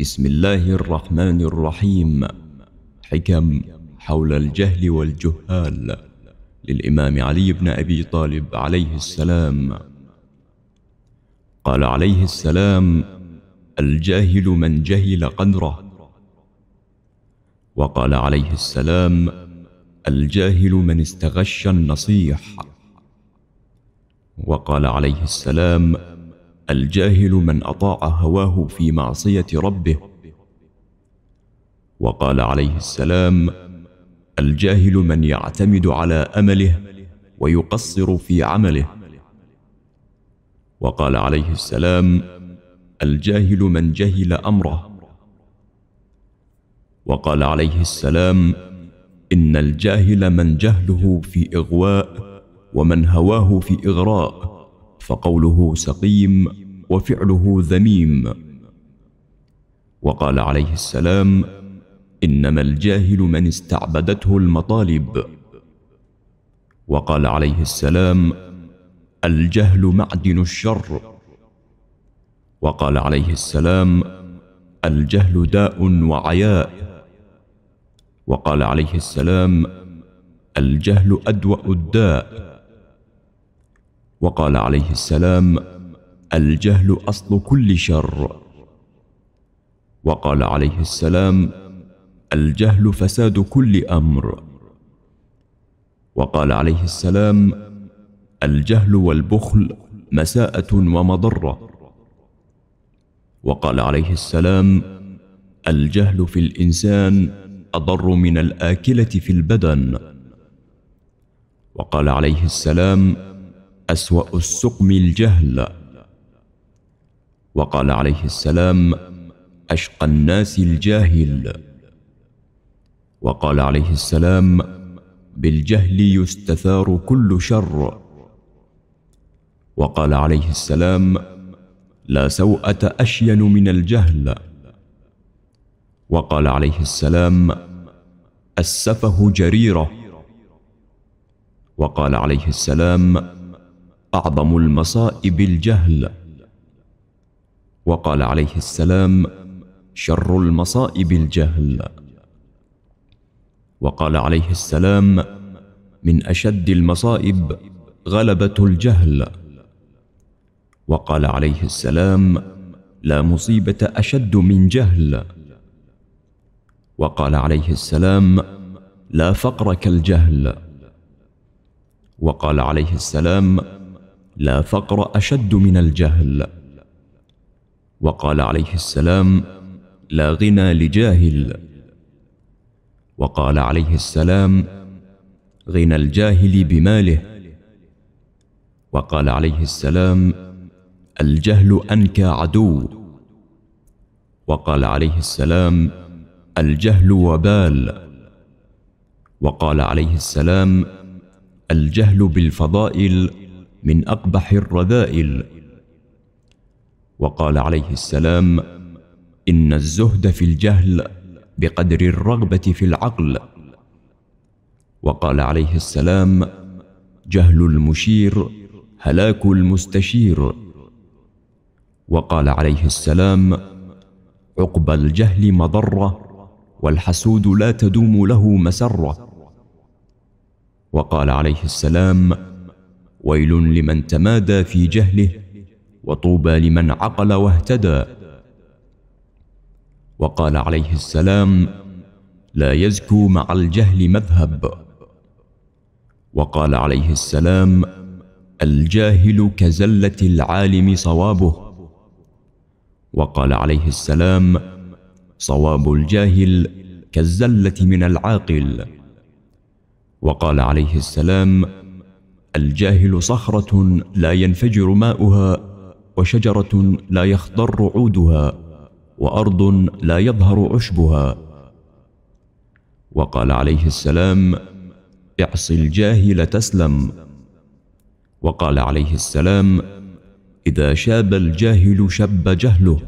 بسم الله الرحمن الرحيم حكم حول الجهل والجهال للإمام علي بن أبي طالب عليه السلام قال عليه السلام الجاهل من جهل قدره وقال عليه السلام الجاهل من استغش النصيح وقال عليه السلام الجاهل من أطاع هواه في معصية ربه وقال عليه السلام الجاهل من يعتمد على أمله ويقصر في عمله وقال عليه السلام الجاهل من جهل أمره وقال عليه السلام إن الجاهل من جهله في إغواء ومن هواه في إغراء فقوله سقيم وفعله ذميم وقال عليه السلام انما الجاهل من استعبدته المطالب وقال عليه السلام الجهل معدن الشر وقال عليه السلام الجهل داء وعياء وقال عليه السلام الجهل ادوا الداء وقال عليه السلام الجهل اصل كل شر وقال عليه السلام الجهل فساد كل امر وقال عليه السلام الجهل والبخل مساءه ومضره وقال عليه السلام الجهل في الانسان اضر من الاكله في البدن وقال عليه السلام أسوأ السقم الجهل وقال عليه السلام أشقى الناس الجاهل وقال عليه السلام بالجهل يستثار كل شر وقال عليه السلام لا سوءة أشين من الجهل وقال عليه السلام السفه جريرة وقال عليه السلام أعظم المصائب الجهل وقال عليه السلام شر المصائب الجهل وقال عليه السلام من أشد المصائب غلبة الجهل وقال عليه السلام لا مصيبة أشد من جهل وقال عليه السلام لا فقر كالجهل وقال عليه السلام لا فقر اشد من الجهل وقال عليه السلام لا غنى لجاهل وقال عليه السلام غنى الجاهل بماله وقال عليه السلام الجهل انكى عدو وقال عليه السلام الجهل وبال وقال عليه السلام الجهل بالفضائل من أقبح الرذائل وقال عليه السلام إن الزهد في الجهل بقدر الرغبة في العقل وقال عليه السلام جهل المشير هلاك المستشير وقال عليه السلام عقب الجهل مضرة والحسود لا تدوم له مسرة وقال عليه السلام ويل لمن تمادى في جهله وطوبى لمن عقل واهتدى وقال عليه السلام لا يزكو مع الجهل مذهب وقال عليه السلام الجاهل كزلة العالم صوابه وقال عليه السلام صواب الجاهل كالزلة من العاقل وقال عليه السلام الجاهل صخرة لا ينفجر ماؤها وشجرة لا يخضر عودها وأرض لا يظهر عشبها وقال عليه السلام اعص الجاهل تسلم وقال عليه السلام إذا شاب الجاهل شب جهله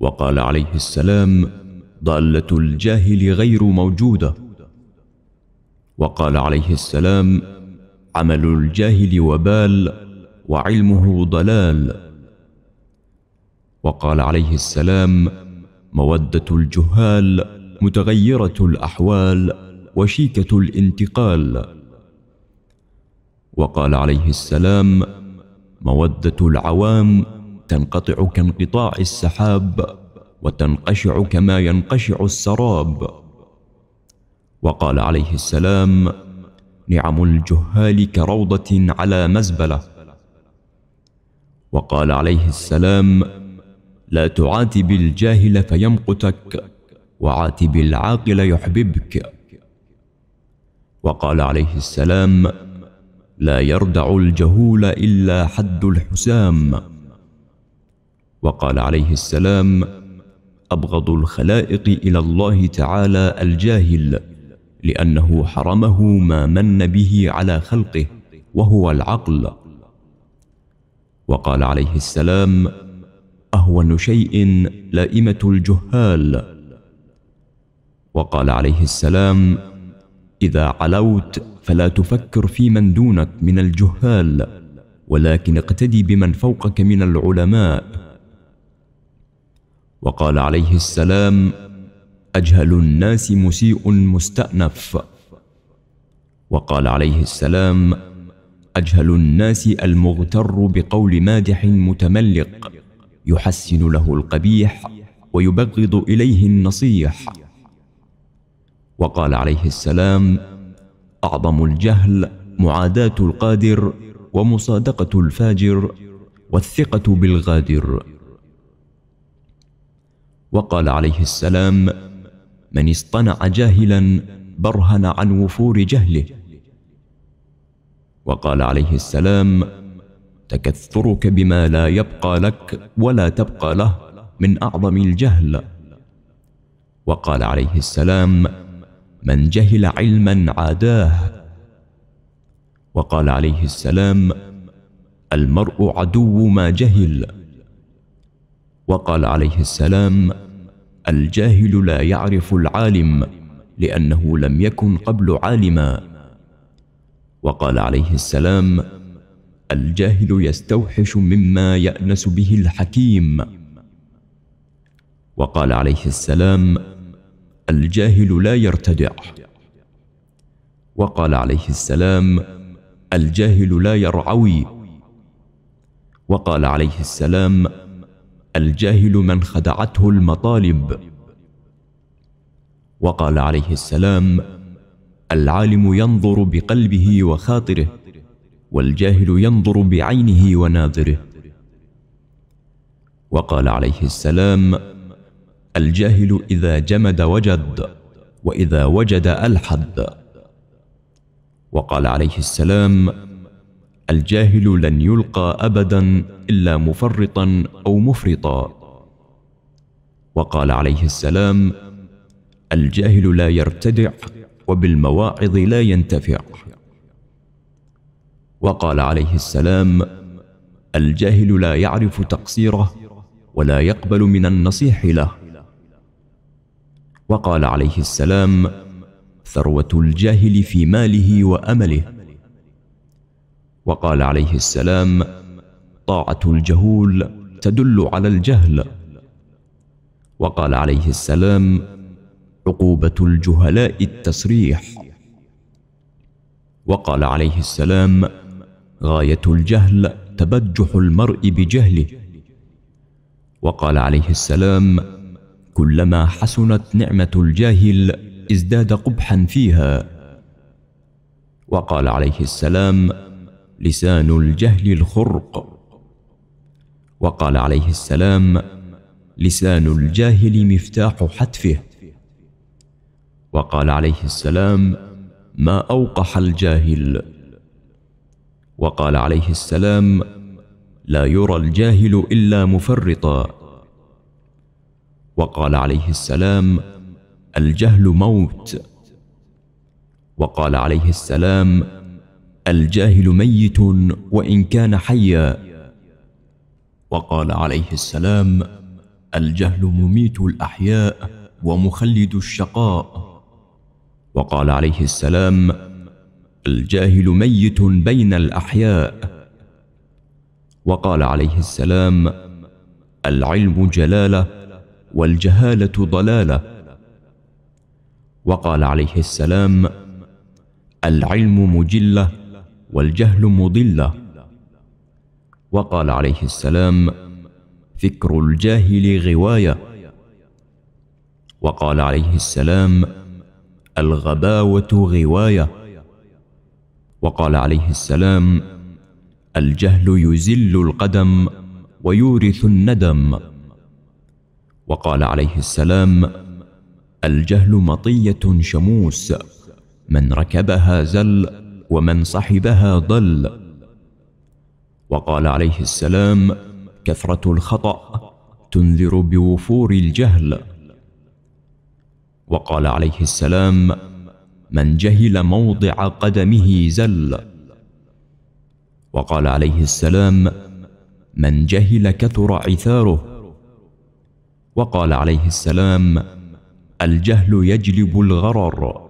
وقال عليه السلام ضالة الجاهل غير موجودة وقال عليه السلام عمل الجاهل وبال وعلمه ضلال وقال عليه السلام موده الجهال متغيره الاحوال وشيكه الانتقال وقال عليه السلام موده العوام تنقطع كانقطاع السحاب وتنقشع كما ينقشع السراب وقال عليه السلام نعم الجهال كروضة على مزبلة وقال عليه السلام لا تعاتب الجاهل فيمقتك وعاتب العاقل يحببك وقال عليه السلام لا يردع الجهول إلا حد الحسام وقال عليه السلام أبغض الخلائق إلى الله تعالى الجاهل لأنه حرمه ما من به على خلقه وهو العقل وقال عليه السلام أهون شيء لائمة الجهال وقال عليه السلام إذا علوت فلا تفكر في من دونك من الجهال ولكن اقتدي بمن فوقك من العلماء وقال عليه السلام أجهل الناس مسيء مستأنف وقال عليه السلام أجهل الناس المغتر بقول مادح متملق يحسن له القبيح ويبغض إليه النصيح وقال عليه السلام أعظم الجهل معاداة القادر ومصادقة الفاجر والثقة بالغادر وقال عليه السلام من اصطنع جاهلا برهن عن وفور جهله وقال عليه السلام تكثرك بما لا يبقى لك ولا تبقى له من أعظم الجهل وقال عليه السلام من جهل علما عاداه وقال عليه السلام المرء عدو ما جهل وقال عليه السلام الجاهل لا يعرف العالم لأنه لم يكن قبل عالما وقال عليه السلام الجاهل يستوحش مما يأنس به الحكيم وقال عليه السلام الجاهل لا يرتدع وقال عليه السلام الجاهل لا يرعوي وقال عليه السلام الجاهل من خدعته المطالب وقال عليه السلام العالم ينظر بقلبه وخاطره والجاهل ينظر بعينه وناظره وقال عليه السلام الجاهل إذا جمد وجد وإذا وجد ألحد وقال عليه السلام الجاهل لن يلقى ابدا الا مفرطا او مفرطا وقال عليه السلام الجاهل لا يرتدع وبالمواعظ لا ينتفع وقال عليه السلام الجاهل لا يعرف تقصيره ولا يقبل من النصيح له وقال عليه السلام ثروه الجاهل في ماله وامله وقال عليه السلام طاعة الجهول تدل على الجهل وقال عليه السلام عقوبة الجهلاء التسريح وقال عليه السلام غاية الجهل تبجح المرء بجهله وقال عليه السلام كلما حسنت نعمة الجاهل ازداد قبحا فيها وقال عليه السلام لسان الجهل الخرق وقال عليه السلام لسان الجاهل مفتاح حتفه وقال عليه السلام ما أوقح الجاهل وقال عليه السلام لا يرى الجاهل إلا مفرطا وقال عليه السلام الجهل موت وقال عليه السلام الجاهل ميت وإن كان حيا وقال عليه السلام الجهل مميت الأحياء ومخلد الشقاء وقال عليه السلام الجاهل ميت بين الأحياء وقال عليه السلام العلم جلاله والجهالة ضلاله وقال عليه السلام العلم مجله والجهل مضلة وقال عليه السلام فكر الجاهل غواية وقال عليه السلام الغباوة غواية وقال عليه السلام الجهل يزل القدم ويورث الندم وقال عليه السلام الجهل مطية شموس من ركبها زل ومن صحبها ضل وقال عليه السلام كثرة الخطأ تنذر بوفور الجهل وقال عليه السلام من جهل موضع قدمه زل وقال عليه السلام من جهل كثر عثاره وقال عليه السلام الجهل يجلب الغرر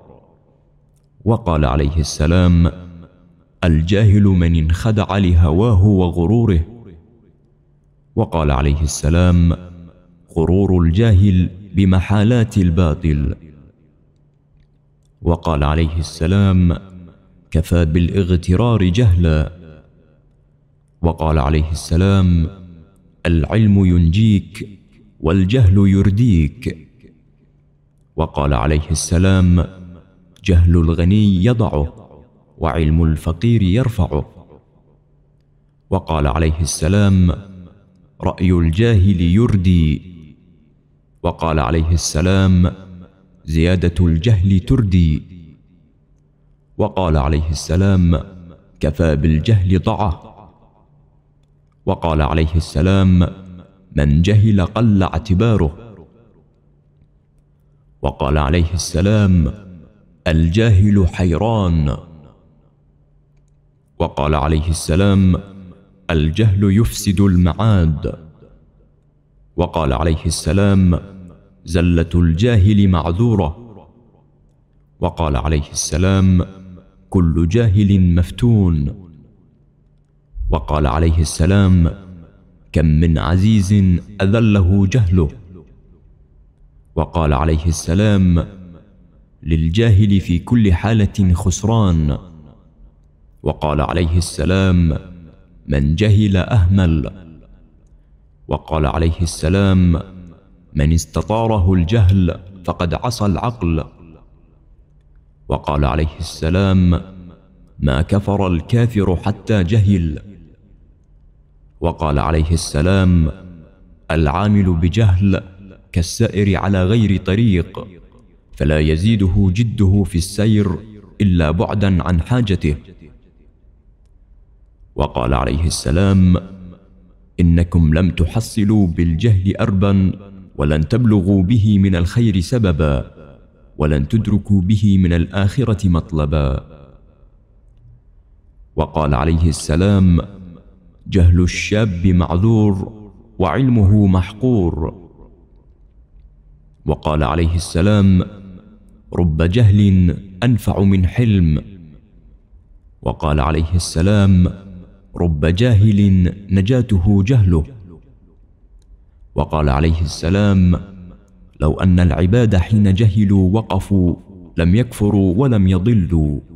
وقال عليه السلام الجاهل من انخدع لهواه وغروره وقال عليه السلام غرور الجاهل بمحالات الباطل وقال عليه السلام كفى بالاغترار جهلا وقال عليه السلام العلم ينجيك والجهل يرديك وقال عليه السلام جهل الغني يضعه وعلم الفقير يرفعه وقال عليه السلام رأي الجاهل يردي وقال عليه السلام زيادة الجهل تردي وقال عليه السلام كفى بالجهل ضعه وقال عليه السلام من جهل قل اعتباره وقال عليه السلام الجاهل حيران وقال عليه السلام الجهل يفسد المعاد وقال عليه السلام زله الجاهل معذوره وقال عليه السلام كل جاهل مفتون وقال عليه السلام كم من عزيز اذله جهله وقال عليه السلام للجاهل في كل حالة خسران وقال عليه السلام من جهل أهمل وقال عليه السلام من استطاره الجهل فقد عصى العقل وقال عليه السلام ما كفر الكافر حتى جهل وقال عليه السلام العامل بجهل كالسائر على غير طريق فلا يزيده جده في السير إلا بعدا عن حاجته وقال عليه السلام إنكم لم تحصلوا بالجهل أربا ولن تبلغوا به من الخير سببا ولن تدركوا به من الآخرة مطلبا وقال عليه السلام جهل الشاب معذور وعلمه محقور وقال عليه السلام رب جهل أنفع من حلم وقال عليه السلام رب جاهل نجاته جهله وقال عليه السلام لو أن العباد حين جهلوا وقفوا لم يكفروا ولم يضلوا